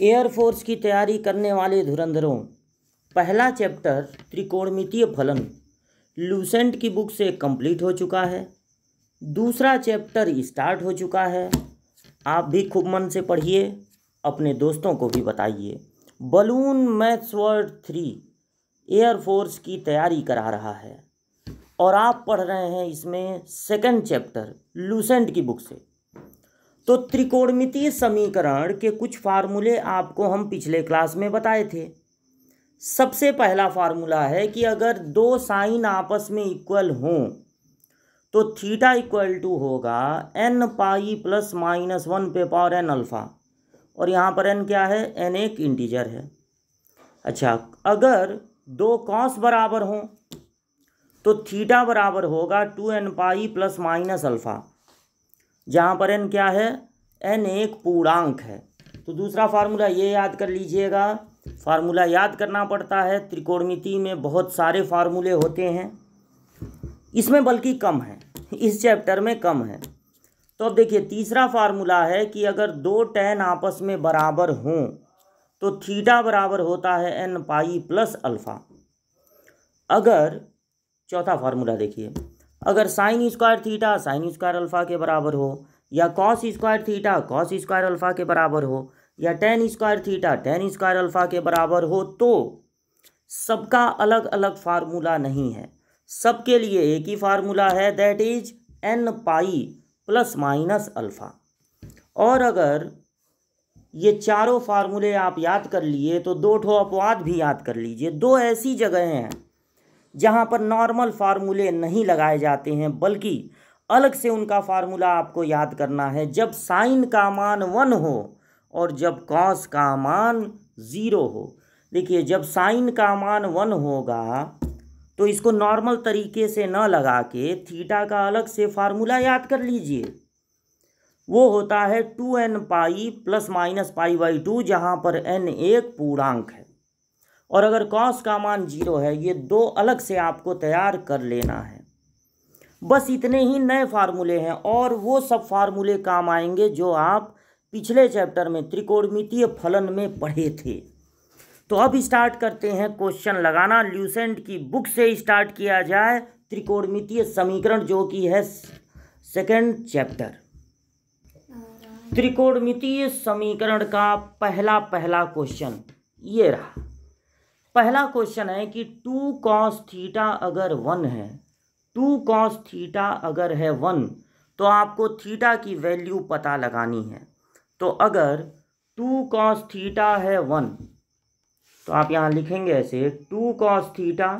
air force की तैयारी करने वाले धुरंधरों पहला चैप्टर त्रिकोणमितीय फलन लूसेंट की बुक से कंप्लीट हो चुका है दूसरा चैप्टर स्टार्ट हो चुका है आप भी खूब मन से पढ़िए अपने दोस्तों को भी बताइए balloon maths word three air force की तैयारी करा रहा है और आप पढ़ रहे हैं इसमें सेकंड चैप्टर लूसेंट की बुक से तो त्रिकोणमितीय समीकरण के कुछ फार्मूले आपको हम पिछले क्लास में बताए थे सबसे पहला फार्मूला है कि अगर दो साइन आपस में इक्वल हों तो थीटा इक्वल टू होगा n pi plus minus one पे पावर एन अल्फ़ा और यहाँ पर एन क्या है एन एक इंटीजर है अच्छा अगर दो कॉस बराबर हों तो थीटा बराबर होगा two n pi plus minus alpha जहाँ पर एन क्या है एन एक पूर्णांक है तो दूसरा फार्मूला ये याद कर लीजिएगा फार्मूला याद करना पड़ता है त्रिकोणमिति में बहुत सारे फार्मूले होते हैं इसमें बल्कि कम है इस चैप्टर में कम है तो अब देखिए तीसरा फार्मूला है कि अगर दो टेन आपस में बराबर हों तो थीटा बराबर होता है एन पाई प्लस अल्फ़ा अगर चौथा फार्मूला देखिए अगर sine square theta sine square alpha के बराबर हो या cos square theta cos square alpha के बराबर हो या tan square theta tan square alpha के बराबर हो तो सबका अलग अलग फार्मूला नहीं है सबके लिए एक ही फार्मूला है that is n pi plus minus alpha और अगर ये चारों फार्मूले आप याद कर लिए तो दो ठो अपवाद भी याद कर लीजिए दो ऐसी जगहें हैं जहाँ पर नॉर्मल फार्मूले नहीं लगाए जाते हैं बल्कि अलग से उनका फार्मूला आपको याद करना है जब साइन का मान वन हो और जब कॉस का मान ज़ीरो हो देखिए जब साइन का मान वन होगा तो इसको नॉर्मल तरीके से न लगा के थीटा का अलग से फार्मूला याद कर लीजिए वो होता है two n pi plus minus pi by two जहाँ पर एन एक पूर्णांक है और अगर कॉस का मान जीरो है ये दो अलग से आपको तैयार कर लेना है बस इतने ही नए फार्मूले हैं और वो सब फार्मूले काम आएंगे जो आप पिछले चैप्टर में त्रिकोणमितीय फलन में पढ़े थे तो अब स्टार्ट करते हैं क्वेश्चन लगाना ल्यूसेंट की बुक से स्टार्ट किया जाए त्रिकोणमितीय समीकरण जो कि है सेकंड चैप्टर त्रिकोणमितीय समीकरण का पहला पहला क्वेश्चन ये रहा पहला क्वेश्चन है कि टू कॉस थीटा अगर वन है टू कॉस थीटा अगर है वन तो आपको थीटा की वैल्यू पता लगानी है तो अगर टू कॉस थीटा है वन तो आप यहाँ लिखेंगे ऐसे two cos theta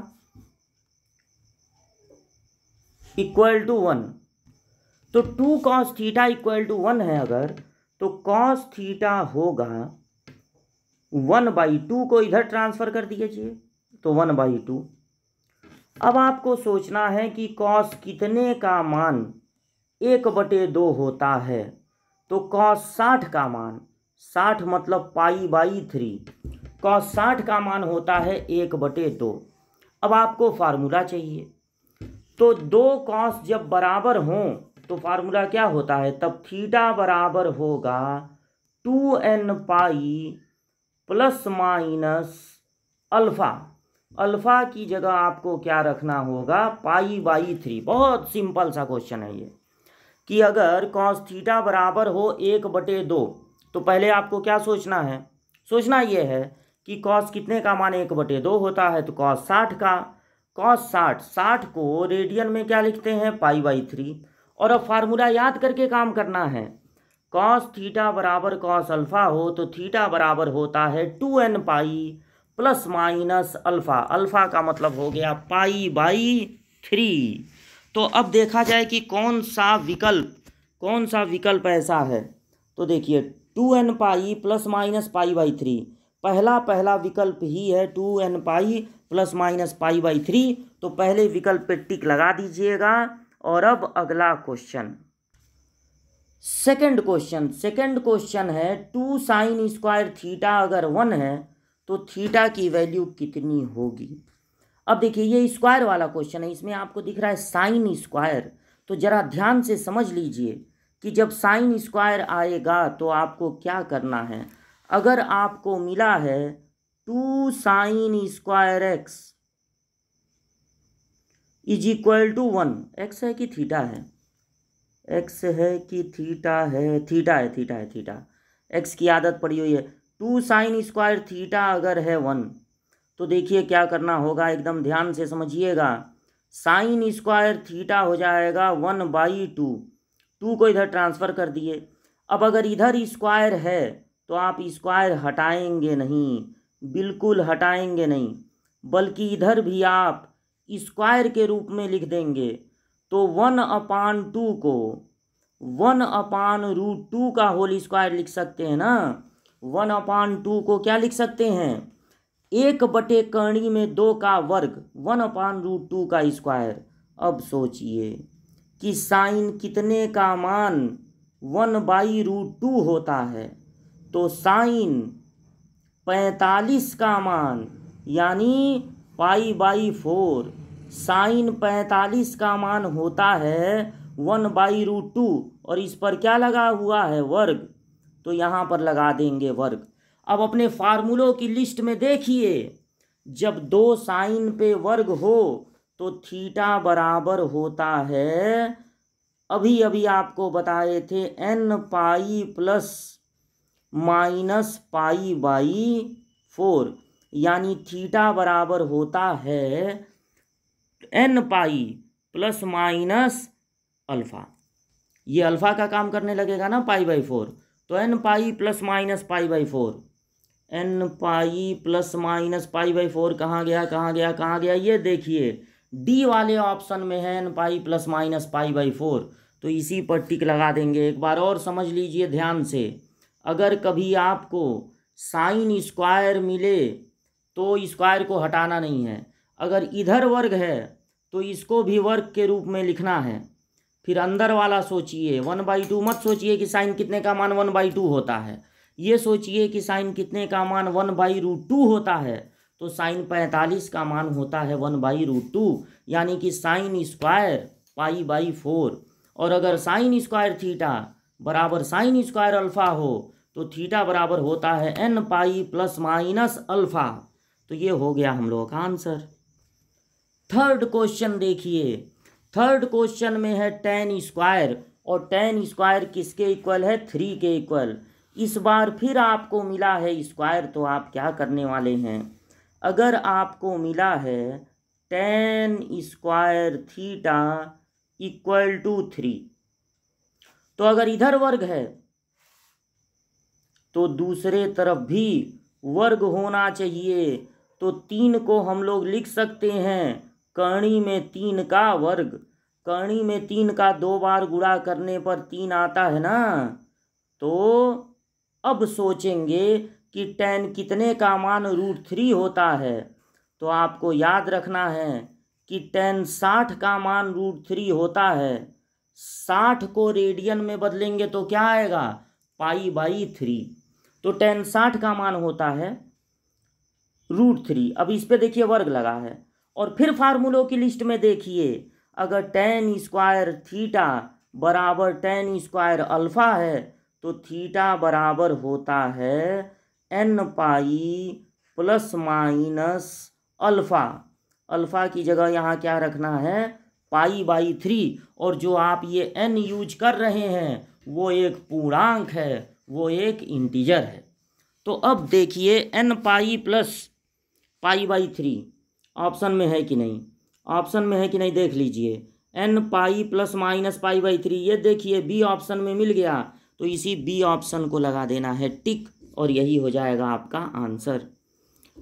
equal to one तो two cos theta equal to one है अगर तो कॉस थीटा होगा वन बाई टू को इधर ट्रांसफ़र कर दीजिए तो वन बाई टू अब आपको सोचना है कि कॉस कितने का मान एक बटे दो होता है तो कॉस साठ का मान साठ मतलब पाई बाई थ्री कॉस साठ का मान होता है एक बटे दो अब आपको फार्मूला चाहिए तो दो कॉस जब बराबर हों तो फार्मूला क्या होता है तब थीटा बराबर होगा two n pi plus minus alpha alpha की जगह आपको क्या रखना होगा पाई बाई थ्री बहुत सिंपल सा क्वेश्चन है ये कि अगर कॉस थीटा बराबर हो एक बटे दो तो पहले आपको क्या सोचना है सोचना ये है कि कॉस कितने का मान एक बटे दो होता है तो कॉस साठ का कॉस साठ साठ को रेडियन में क्या लिखते हैं पाई बाई थ्री और अब फार्मूला याद करके काम करना है कॉस थीटा बराबर कॉस अल्फ़ा हो तो थीटा बराबर होता है two n pi plus minus alpha alpha का मतलब हो गया पाई बाई थ्री तो अब देखा जाए कि कौन सा विकल्प कौन सा विकल्प ऐसा है तो देखिए two n pi plus minus pi by three पहला पहला विकल्प ही है two n pi plus minus pi by three तो पहले विकल्प पे टिक लगा दीजिएगा और अब अगला question second question second question है टू साइन स्क्वायर थीटा अगर वन है तो थीटा की वैल्यू कितनी होगी अब देखिए ये स्क्वायर वाला क्वेश्चन है इसमें आपको दिख रहा है साइन स्क्वायर तो ज़रा ध्यान से समझ लीजिए कि जब साइन स्क्वायर आएगा तो आपको क्या करना है अगर आपको मिला है two sine square x is equal to one x है कि थीटा है एक्स है कि थीटा है थीटा है थीटा है थीटा एक्स की आदत पड़ी हुई है टू साइन स्क्वायर थीटा अगर है वन तो देखिए क्या करना होगा एकदम ध्यान से समझिएगा साइन स्क्वायर थीटा हो जाएगा वन बाई टू टू को इधर ट्रांसफ़र कर दिए अब अगर इधर स्क्वायर है तो आप स्क्वायर हटाएंगे नहीं बिल्कुल हटाएंगे नहीं बल्कि इधर भी आप स्क्वायर के रूप में लिख देंगे तो वन अपान टू को वन अपान रूट टू का होल स्क्वायर लिख सकते हैं ना वन अपान टू को क्या लिख सकते हैं एक बटे कर्णी में दो का वर्ग वन अपान रूट टू का स्क्वायर अब सोचिए कि साइन कितने का मान वन बाई रूट टू होता है तो साइन पैंतालीस का मान यानी पाई बाई फोर साइन पैंतालीस का मान होता है वन बाई रूट टू और इस पर क्या लगा हुआ है वर्ग तो यहाँ पर लगा देंगे वर्ग अब अपने फार्मूलों की लिस्ट में देखिए जब दो साइन पे वर्ग हो तो थीटा बराबर होता है अभी अभी आपको बताए थे n pi plus minus pi by four यानी थीटा बराबर होता है n pi plus minus alpha ये अल्फ़ा का काम करने लगेगा ना पाई बाई फोर तो n pi plus minus pi by four n pi plus minus pi by four कहाँ गया कहाँ गया कहाँ गया ये देखिए डी वाले ऑप्शन में है n pi plus minus pi by four तो इसी पर टिक लगा देंगे एक बार और समझ लीजिए ध्यान से अगर कभी आपको साइन स्क्वायर मिले तो स्क्वायर को हटाना नहीं है अगर इधर वर्ग है तो इसको भी वर्ग के रूप में लिखना है फिर अंदर वाला सोचिए वन बाई टू मत सोचिए कि साइन कितने का मान वन बाई टू होता है ये सोचिए कि साइन कितने का मान वन बाई रूट टू होता है तो साइन पैंतालीस का मान होता है वन बाई रूट टू यानी कि sine square pi by four और अगर साइन स्क्वायर थीटा बराबर साइन स्क्वायर अल्फ़ा हो तो थीटा बराबर होता है n pi plus minus alpha तो ये हो गया हम लोगों का आंसर थर्ड क्वेश्चन देखिए थर्ड क्वेश्चन में है टेन स्क्वायर और टेन स्क्वायर किसके इक्वल है थ्री के इक्वल इस बार फिर आपको मिला है स्क्वायर तो आप क्या करने वाले हैं अगर आपको मिला है tan square theta equal to three तो अगर इधर वर्ग है तो दूसरे तरफ भी वर्ग होना चाहिए तो तीन को हम लोग लिख सकते हैं कर्णी में तीन का वर्ग कर्णी में तीन का दो बार गुणा करने पर तीन आता है ना तो अब सोचेंगे कि टेन कितने का मान रूट थ्री होता है तो आपको याद रखना है कि टेन साठ का मान रूट थ्री होता है साठ को रेडियन में बदलेंगे तो क्या आएगा पाई बाई थ्री तो टेन साठ का मान होता है रूट थ्री अब इस पर देखिए वर्ग लगा है और फिर फार्मूलों की लिस्ट में देखिए अगर टेन स्क्वायर थीटा बराबर टेन स्क्वायर अल्फ़ा है तो थीटा बराबर होता है n pi plus minus alpha alpha की जगह यहाँ क्या रखना है पाई बाई थ्री और जो आप ये एन यूज कर रहे हैं वो एक पूर्णांक है वो एक इंटीजर है तो अब देखिए n pi plus pi by three option में है कि नहीं ऑप्शन में है कि नहीं देख लीजिए n pi plus minus pi by three ये देखिए बी ऑप्शन में मिल गया तो इसी बी ऑप्शन को लगा देना है टिक और यही हो जाएगा आपका आंसर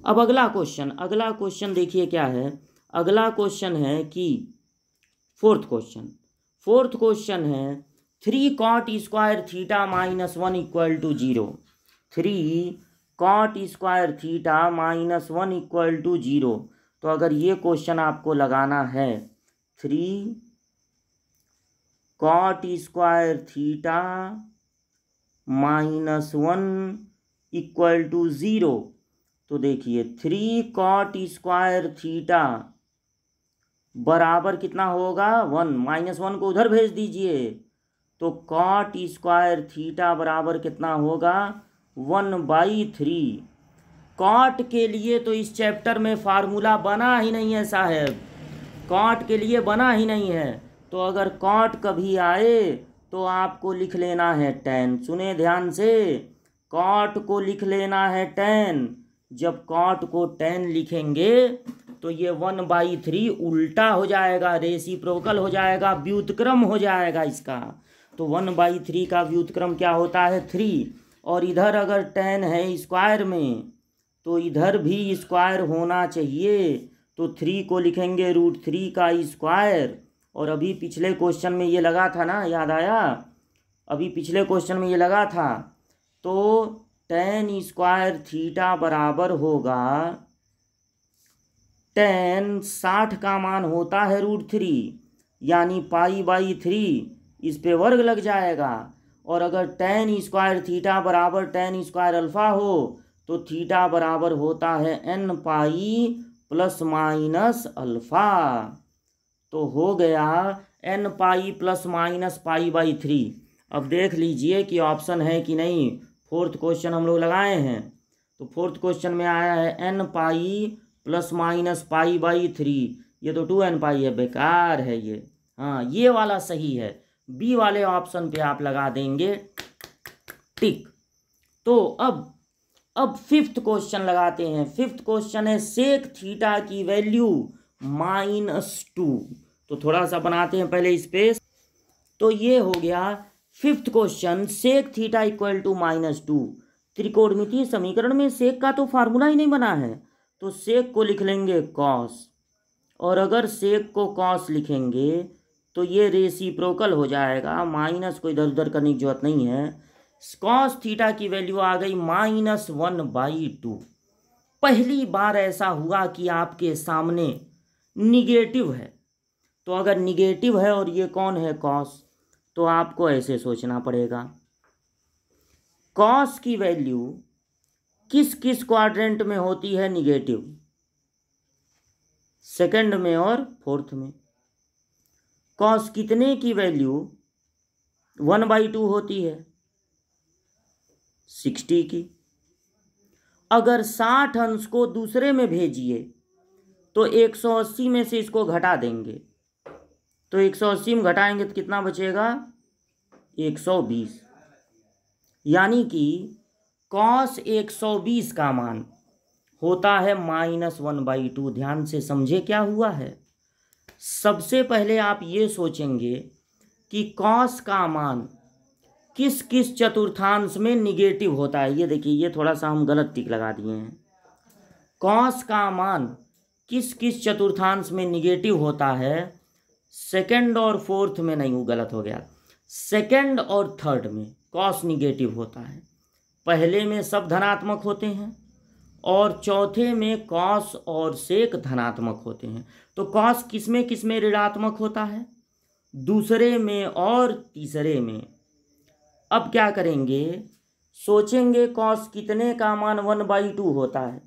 अब अगला क्वेश्चन अगला क्वेश्चन देखिए क्या है अगला क्वेश्चन है कि फोर्थ क्वेश्चन फोर्थ क्वेश्चन है three cot square theta minus one equal to zero three cot square theta minus one equal to zero तो अगर ये क्वेश्चन आपको लगाना है three cot square theta minus one equal to zero तो देखिए three cot square theta बराबर कितना होगा वन माइनस वन को उधर भेज दीजिए तो कॉट स्क्वायर थीटा बराबर कितना होगा वन बाई थ्री कॉट के लिए तो इस चैप्टर में फार्मूला बना ही नहीं है साहेब कॉट के लिए बना ही नहीं है तो अगर कॉट कभी आए तो आपको लिख लेना है टेन सुने ध्यान से कॉट को लिख लेना है टेन जब कॉट को टेन लिखेंगे तो ये वन बाई थ्री उल्टा हो जाएगा रेसी प्रोकल हो जाएगा व्युतक्रम हो जाएगा इसका तो वन बाई थ्री का व्युतक्रम क्या होता है थ्री और इधर अगर टेन है स्क्वायर में तो इधर भी स्क्वायर होना चाहिए तो थ्री को लिखेंगे रूट थ्री का स्क्वायर और अभी पिछले क्वेश्चन में ये लगा था ना याद आया अभी पिछले क्वेश्चन में ये लगा था तो टेन स्क्वायर थीटा बराबर होगा टेन साठ का मान होता है रूट थ्री यानी पाई बाई थ्री इस पे वर्ग लग जाएगा और अगर टेन स्क्वायर थीटा बराबर टेन स्क्वायर अल्फ़ा हो तो थीटा बराबर होता है n pi plus minus alpha तो हो गया n pi plus minus pi by three अब देख लीजिए कि ऑप्शन है कि नहीं फोर्थ क्वेश्चन हम लोग लगाए हैं तो फोर्थ क्वेश्चन में आया है n pi plus minus pi by three ये तो टू एन पाई है बेकार है ये हाँ ये वाला सही है बी वाले ऑप्शन पे आप लगा देंगे टिक तो अब अब फिफ्थ क्वेश्चन लगाते हैं फिफ्थ क्वेश्चन है सेक थीटा की वैल्यू माइनस टू तो थोड़ा सा बनाते हैं पहले स्पेस तो ये हो गया fifth question sec theta equal to minus two त्रिकोणमितीय समीकरण में सेक का तो फार्मूला ही नहीं बना है तो सेक को लिख लेंगे कॉस और अगर सेक को कॉस लिखेंगे तो ये रेसी प्रोकल हो जाएगा माइनस को इधर उधर करने की जरूरत नहीं है कॉस थीटा की वैल्यू आ गई माइनस वन बाई टू पहली बार ऐसा हुआ कि आपके सामने निगेटिव है तो अगर निगेटिव है और ये कौन है कॉस तो आपको ऐसे सोचना पड़ेगा कॉस की वैल्यू किस किस क्वाड्रेंट में होती है निगेटिव सेकंड में और फोर्थ में कॉस कितने की वैल्यू वन बाई टू होती है सिक्सटी की अगर साठ अंश को दूसरे में भेजिए तो एक सौ अस्सी में से इसको घटा देंगे तो एक सौ अस्सी में घटाएंगे तो कितना बचेगा एक सौ बीस यानी कि कॉस एक सौ बीस का मान होता है माइनस वन बाई टू ध्यान से समझे क्या हुआ है सबसे पहले आप ये सोचेंगे कि कॉस का मान किस किस चतुर्थांश में निगेटिव होता है ये देखिए ये थोड़ा सा हम गलत टिक लगा दिए हैं कौश का मान किस किस चतुर्थांश में निगेटिव होता है सेकंड और फोर्थ में नहीं वो गलत हो गया सेकंड और थर्ड में कॉस निगेटिव होता है पहले में सब धनात्मक होते हैं और चौथे में कॉस और सेक धनात्मक होते हैं तो कॉस किस में किस में ऋणात्मक होता है दूसरे में और तीसरे में अब क्या करेंगे सोचेंगे कॉस कितने का मान वन बाई टू होता है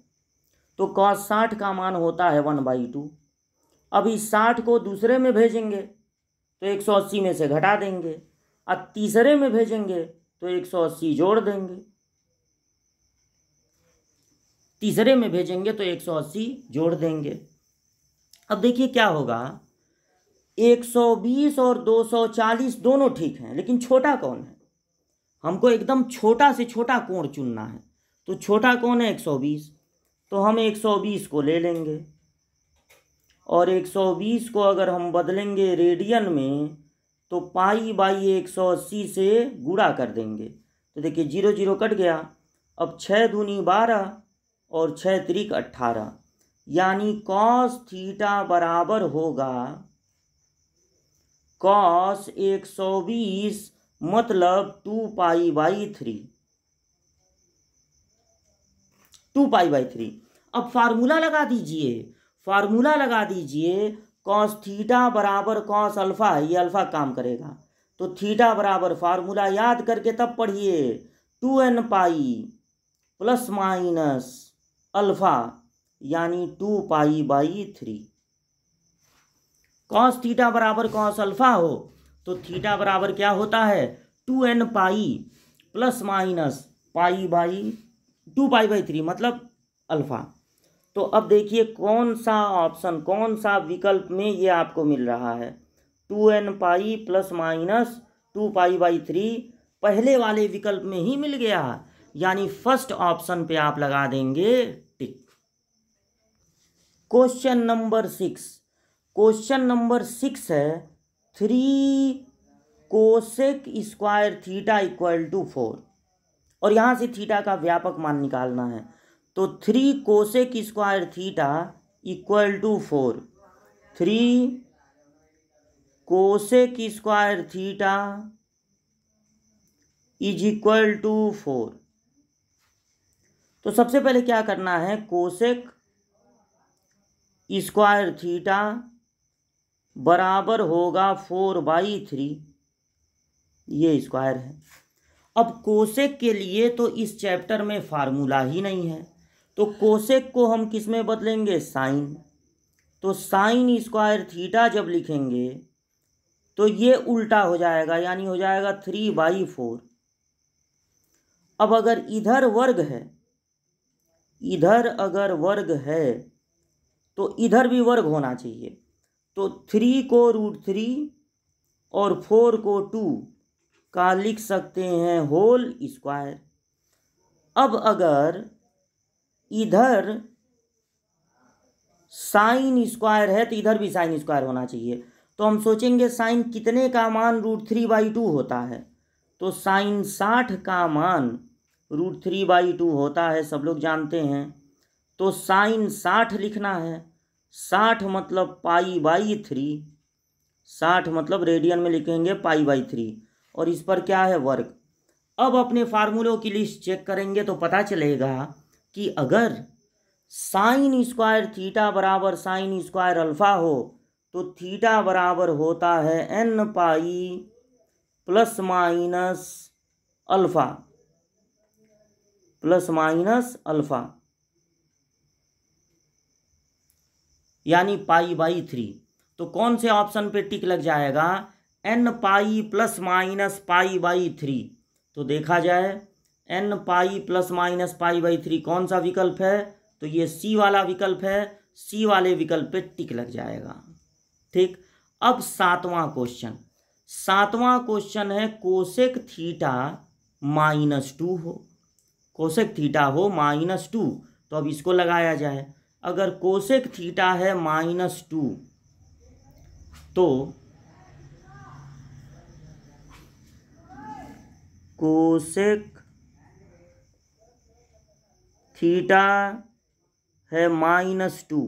तो कॉस साठ का मान होता है वन बाई टू अब इस साठ को दूसरे में भेजेंगे तो एक सौ अस्सी में से घटा देंगे और तीसरे में भेजेंगे तो एक सौ अस्सी जोड़ देंगे तीसरे में भेजेंगे तो एक सौ अस्सी जोड़ देंगे अब देखिए क्या होगा एक सौ बीस और दो सौ चालीस दोनों ठीक हैं लेकिन छोटा कौन है हमको एकदम छोटा से छोटा कोण चुनना है तो छोटा कोण है 120 तो हम 120 को ले लेंगे और 120 को अगर हम बदलेंगे रेडियन में तो पाई बाई एक सौ अस्सी से गुड़ा कर देंगे तो देखिए जीरो जीरो कट गया अब छः दूनी बारह और छः त्रिक अट्ठारह यानी कॉस थीटा बराबर होगा कॉस एक सौ बीस मतलब two pi by three two pi by three अब फार्मूला लगा दीजिए फार्मूला लगा दीजिए कॉस थीटा बराबर कॉस अल्फा ये अल्फा काम करेगा तो थीटा बराबर फार्मूला याद करके तब पढ़िए two n pi plus minus alpha यानी two pi by three cos theta बराबर कॉस अल्फा हो तो थीटा बराबर क्या होता है two n pi plus minus pi by two pi by three मतलब अल्फ़ा तो अब देखिए कौन सा ऑप्शन कौन सा विकल्प में ये आपको मिल रहा है two n pi plus minus two pi by three पहले वाले विकल्प में ही मिल गया यानी फर्स्ट ऑप्शन पे आप लगा देंगे tick question number six question number six है three cosec square theta equal to four और यहाँ से थीटा का व्यापक मान निकालना है तो three cosec square theta equal to four three cosec square theta is equal to four तो सबसे पहले क्या करना है कोसेक स्क्वायर थीटा बराबर होगा फोर बाई थ्री ये स्क्वायर है अब कोशेक के लिए तो इस चैप्टर में फार्मूला ही नहीं है तो कोशेक को हम किस में बदलेंगे साइन तो साइन स्क्वायर थीटा जब लिखेंगे तो ये उल्टा हो जाएगा यानी हो जाएगा थ्री बाई फोर अब अगर इधर वर्ग है इधर अगर वर्ग है तो इधर भी वर्ग होना चाहिए तो थ्री को रूट थ्री और फोर को टू का लिख सकते हैं होल स्क्वायर अब अगर इधर साइन स्क्वायर है तो इधर भी साइन स्क्वायर होना चाहिए तो हम सोचेंगे साइन कितने का मान रूट थ्री बाई टू होता है तो साइन साठ का मान रूट थ्री बाई टू होता है सब लोग जानते हैं तो साइन साठ लिखना है साठ मतलब पाई बाई थ्री साठ मतलब रेडियन में लिखेंगे पाई बाई थ्री और इस पर क्या है वर्क अब अपने फार्मूलों की लिस्ट चेक करेंगे तो पता चलेगा कि अगर साइन स्क्वायर थीटा बराबर साइन स्क्वायर अल्फ़ा हो तो थीटा बराबर होता है n pi plus minus alpha plus minus alpha यानी पाई बाई थ्री तो कौन से ऑप्शन पे टिक लग जाएगा n pi plus minus pi by three तो देखा जाए n pi plus minus pi by three कौन सा विकल्प है तो ये सी वाला विकल्प है सी वाले विकल्प पे टिक लग जाएगा ठीक अब सातवां क्वेश्चन सातवां क्वेश्चन है कोशेक थीटा माइनस टू हो कोशेक थीटा हो माइनस टू तो अब इसको लगाया जाए अगर कोशेक थीटा है माइनस टू तो कोशेक थीटा है माइनस टू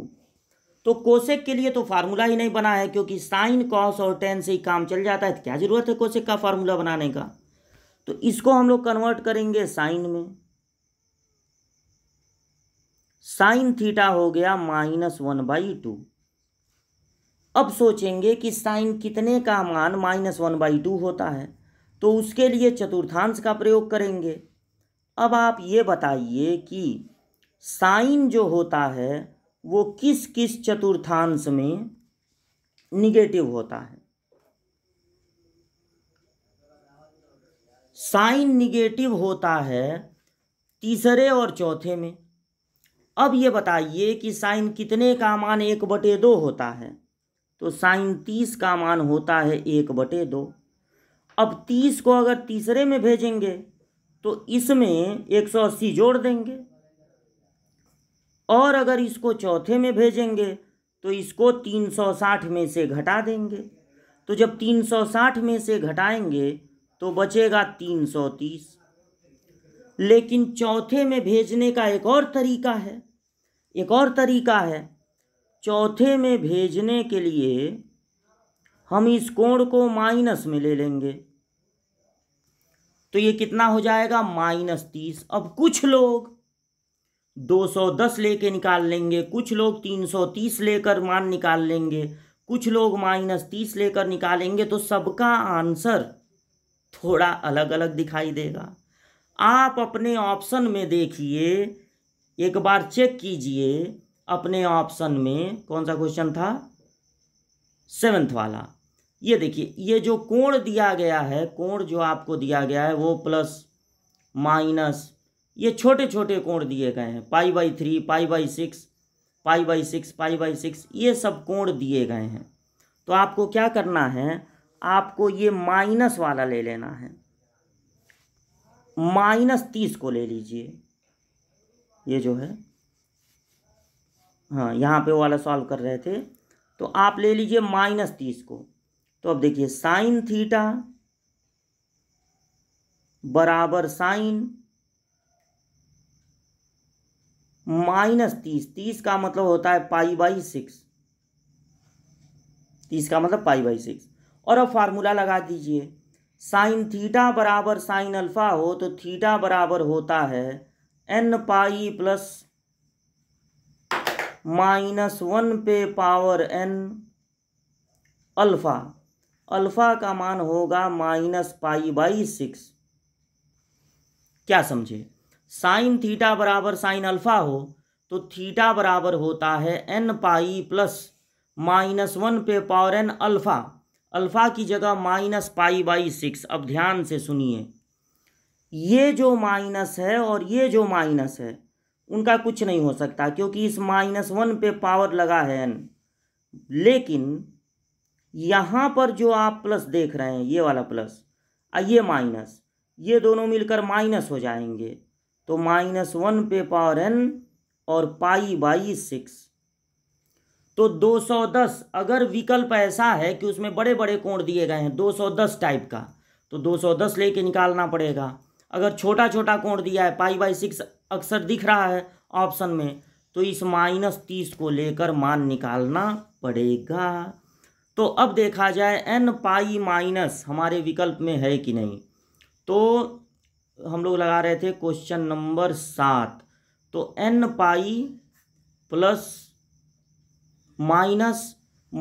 तो कोशेक के लिए तो फार्मूला ही नहीं बना है क्योंकि साइन कॉस और टेन से ही काम चल जाता है तो क्या ज़रूरत है कोशेक का फार्मूला बनाने का तो इसको हम लोग कन्वर्ट करेंगे साइन में साइन थीटा हो गया माइनस वन बाई टू अब सोचेंगे कि साइन कितने का मान माइनस वन बाई टू होता है तो उसके लिए चतुर्थांश का प्रयोग करेंगे अब आप ये बताइए कि साइन जो होता है वो किस किस चतुर्थांश में निगेटिव होता है साइन निगेटिव होता है तीसरे और चौथे में अब ये बताइए कि साइन कितने का मान एक बटे दो होता है तो साइन तीस का मान होता है एक बटे दो अब तीस को अगर तीसरे में भेजेंगे तो इसमें एक सौ अस्सी जोड़ देंगे और अगर इसको चौथे में भेजेंगे तो इसको तीन सौ साठ में से घटा देंगे तो जब तीन सौ साठ में से घटाएंगे तो बचेगा तीन सौ तीस लेकिन चौथे में भेजने का एक और तरीका है एक और तरीका है चौथे में भेजने के लिए हम इस कोण को माइनस में ले लेंगे तो ये कितना हो जाएगा माइनस तीस अब कुछ लोग 210 लेके निकाल लेंगे कुछ लोग 330 लेकर मान निकाल लेंगे कुछ लोग माइनस तीस लेकर निकालेंगे तो सबका आंसर थोड़ा अलग अलग दिखाई देगा आप अपने ऑप्शन में देखिए एक बार चेक कीजिए अपने ऑप्शन में कौन सा क्वेश्चन था सेवेंथ वाला ये देखिए ये जो कोण दिया गया है कोण जो आपको दिया गया है वो प्लस माइनस ये छोटे छोटे कोण दिए गए हैं pi by three pi by six pi by six pi by six ये सब कोण दिए गए हैं तो आपको क्या करना है आपको ये माइनस वाला ले लेना है माइनस तीस को ले लीजिए ये जो है हाँ यहाँ पे वाला सॉल्व कर रहे थे तो आप ले लीजिए माइनस तीस को तो अब देखिए साइन थीटा बराबर साइन माइनस तीस तीस का मतलब होता है पाई बाई सिक्स तीस का मतलब पाई बाई सिक्स और अब फार्मूला लगा दीजिए साइन थीटा बराबर साइन अल्फ़ा हो तो थीटा बराबर होता है n pi plus minus one पे पावर एन अल्फ़ा अल्फ़ा का मान होगा माइनस पाई बाई सिक्स क्या समझे साइन थीटा बराबर साइन अल्फ़ा हो तो थीटा बराबर होता है n pi plus minus one पे पावर एन अल्फ़ा अल्फ़ा की जगह माइनस पाई बाई सिक्स अब ध्यान से सुनिए ये जो माइनस है और ये जो माइनस है उनका कुछ नहीं हो सकता क्योंकि इस माइनस वन पे पावर लगा है एन लेकिन यहाँ पर जो आप प्लस देख रहे हैं ये वाला प्लस और ये माइनस ये दोनों मिलकर माइनस हो जाएंगे तो माइनस वन पे पावर एन और पाई बाई सिक्स तो 210 अगर विकल्प ऐसा है कि उसमें बड़े बड़े कोण दिए गए हैं 210 टाइप का तो 210 लेके निकालना पड़ेगा अगर छोटा छोटा कोण दिया है पाई बाई सिक्स अक्सर दिख रहा है ऑप्शन में तो इस माइनस तीस को लेकर मान निकालना पड़ेगा तो अब देखा जाए एन पाई माइनस हमारे विकल्प में है कि नहीं तो हम लोग लगा रहे थे क्वेश्चन नंबर सात तो n pi plus minus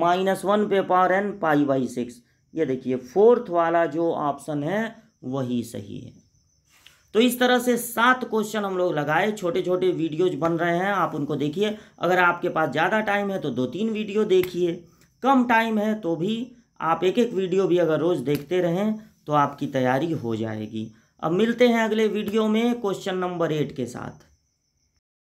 minus one पे power n pi by six ये देखिए फोर्थ वाला जो ऑप्शन है वही सही है तो इस तरह से सात क्वेश्चन हम लोग लगाए छोटे छोटे वीडियोज बन रहे हैं आप उनको देखिए अगर आपके पास ज़्यादा टाइम है तो दो तीन वीडियो देखिए कम टाइम है तो भी आप एक एक वीडियो भी अगर रोज़ देखते रहें तो आपकी तैयारी हो जाएगी अब मिलते हैं अगले वीडियो में क्वेश्चन नंबर एट के साथ